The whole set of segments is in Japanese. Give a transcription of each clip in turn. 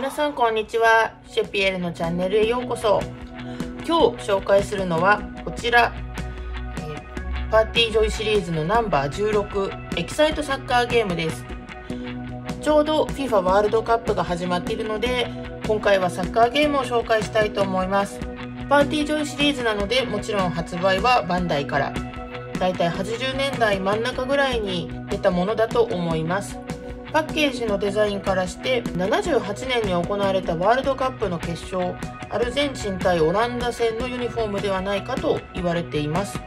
皆さんこんにちはシェピエルのチャンネルへようこそ今日紹介するのはこちらパーティージョイシリーズのナンバー16エキサイトサッカーゲームですちょうど FIFA ワールドカップが始まっているので今回はサッカーゲームを紹介したいと思いますパーティージョイシリーズなのでもちろん発売はバンダイからだいたい80年代真ん中ぐらいに出たものだと思いますパッケージのデザインからして78年に行われたワールドカップの決勝アルゼンチン対オランダ戦のユニフォームではないかと言われています、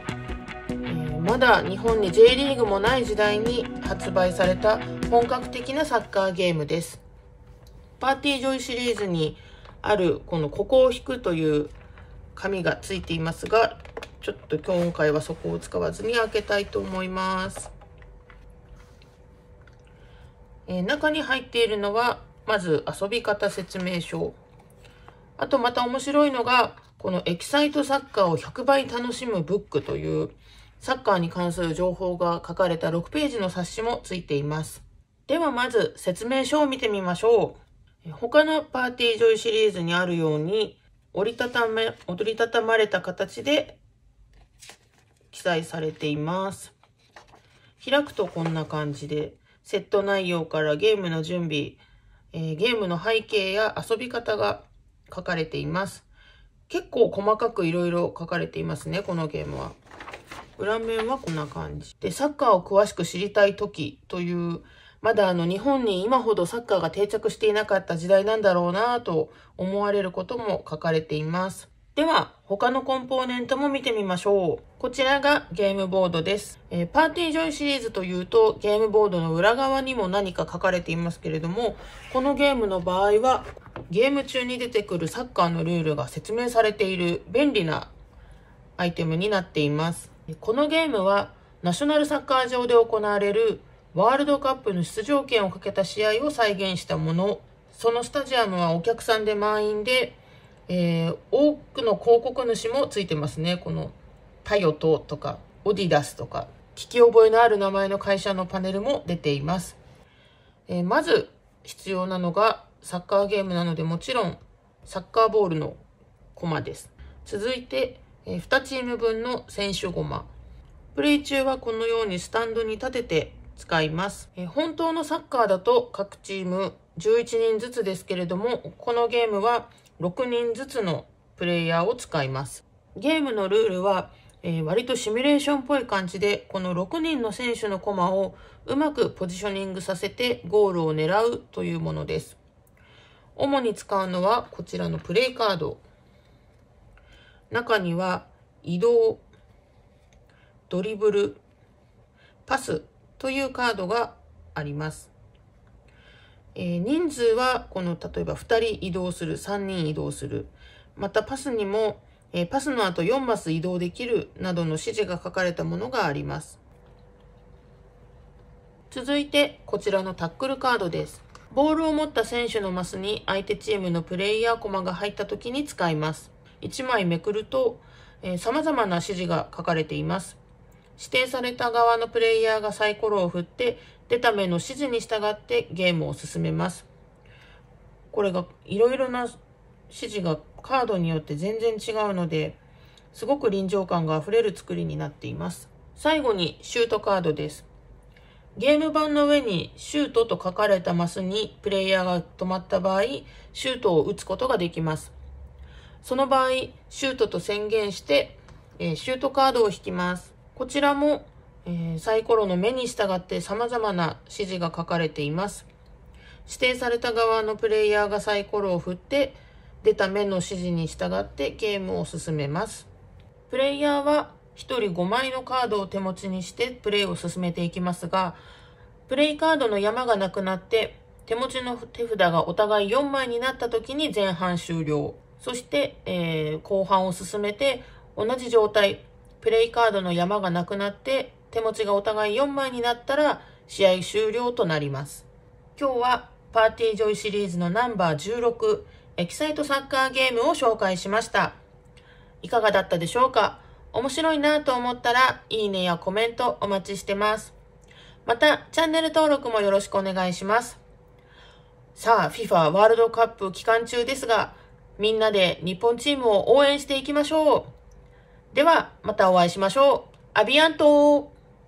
えー、まだ日本に J リーグもない時代に発売された本格的なサッカーゲームですパーティージョイシリーズにあるこの「ここを引く」という紙がついていますがちょっと今回はそこを使わずに開けたいと思いますえー、中に入っているのは、まず遊び方説明書。あとまた面白いのが、このエキサイトサッカーを100倍楽しむブックという、サッカーに関する情報が書かれた6ページの冊子もついています。ではまず説明書を見てみましょう。他のパーティージョイシリーズにあるように、折りたため、折りたたまれた形で記載されています。開くとこんな感じで、セット内容からゲームの準備、えー、ゲームの背景や遊び方が書かれています。結構細かくいろいろ書かれていますね、このゲームは。裏面はこんな感じ。で、サッカーを詳しく知りたい時という、まだあの日本に今ほどサッカーが定着していなかった時代なんだろうなと思われることも書かれています。では、他のコンポーネントも見てみましょう。こちらがゲームボードです。えー、パーティージョイシリーズというと、ゲームボードの裏側にも何か書かれていますけれども、このゲームの場合は、ゲーム中に出てくるサッカーのルールが説明されている便利なアイテムになっています。このゲームは、ナショナルサッカー場で行われるワールドカップの出場権をかけた試合を再現したもの。そのスタジアムはお客さんで満員で、えー、多くの広告主もついてますね。この、タヨトとか、オディダスとか、聞き覚えのある名前の会社のパネルも出ています。えー、まず必要なのが、サッカーゲームなのでもちろん、サッカーボールのコマです。続いて、えー、2チーム分の選手ゴマ。プレイ中はこのようにスタンドに立てて使います。えー、本当のサッカーだと各チーム11人ずつですけれども、このゲームは6人ずつのプレイヤーを使います。ゲームのルールは、えー、割とシミュレーションっぽい感じで、この6人の選手のコマをうまくポジショニングさせてゴールを狙うというものです。主に使うのはこちらのプレイカード。中には移動、ドリブル、パスというカードがあります。えー、人数はこの例えば2人移動する、3人移動する、またパスにも、えー、パスの後4マス移動できるなどの指示が書かれたものがあります。続いてこちらのタックルカードです。ボールを持った選手のマスに相手チームのプレイヤー駒が入った時に使います。1枚めくると、えま様々な指示が書かれています。指定された側のプレイヤーがサイコロを振って出た目の指示に従ってゲームを進めます。これがいろいろな指示がカードによって全然違うのですごく臨場感があふれる作りになっています。最後にシュートカードです。ゲーム版の上にシュートと書かれたマスにプレイヤーが止まった場合、シュートを打つことができます。その場合、シュートと宣言して、えシュートカードを引きます。こちらも、えー、サイコロの目に従って様々な指示が書かれています。指定された側のプレイヤーがサイコロを振って出た目の指示に従ってゲームを進めます。プレイヤーは1人5枚のカードを手持ちにしてプレイを進めていきますが、プレイカードの山がなくなって手持ちの手札がお互い4枚になった時に前半終了。そして、えー、後半を進めて同じ状態、プレイカードの山がなくなって手持ちがお互い4枚になったら試合終了となります。今日はパーティージョイシリーズのナンバー16エキサイトサッカーゲームを紹介しました。いかがだったでしょうか面白いなと思ったらいいねやコメントお待ちしてます。またチャンネル登録もよろしくお願いします。さあ FIFA ワールドカップ期間中ですがみんなで日本チームを応援していきましょうでは、またお会いしましょう。アビアント